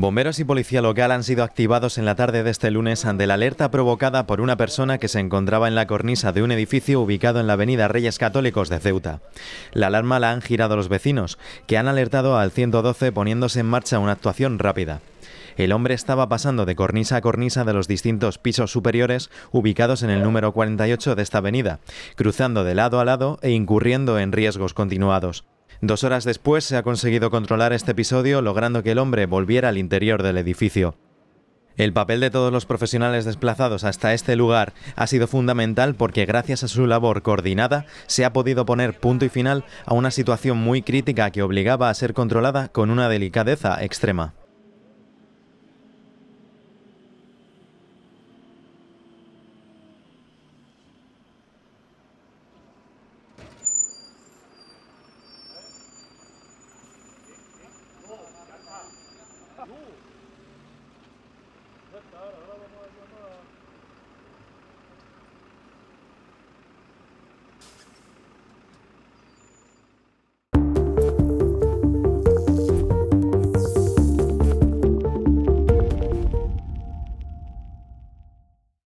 Bomberos y policía local han sido activados en la tarde de este lunes ante la alerta provocada por una persona que se encontraba en la cornisa de un edificio ubicado en la avenida Reyes Católicos de Ceuta. La alarma la han girado los vecinos, que han alertado al 112 poniéndose en marcha una actuación rápida. El hombre estaba pasando de cornisa a cornisa de los distintos pisos superiores ubicados en el número 48 de esta avenida, cruzando de lado a lado e incurriendo en riesgos continuados. Dos horas después se ha conseguido controlar este episodio logrando que el hombre volviera al interior del edificio. El papel de todos los profesionales desplazados hasta este lugar ha sido fundamental porque gracias a su labor coordinada se ha podido poner punto y final a una situación muy crítica que obligaba a ser controlada con una delicadeza extrema. Let that out of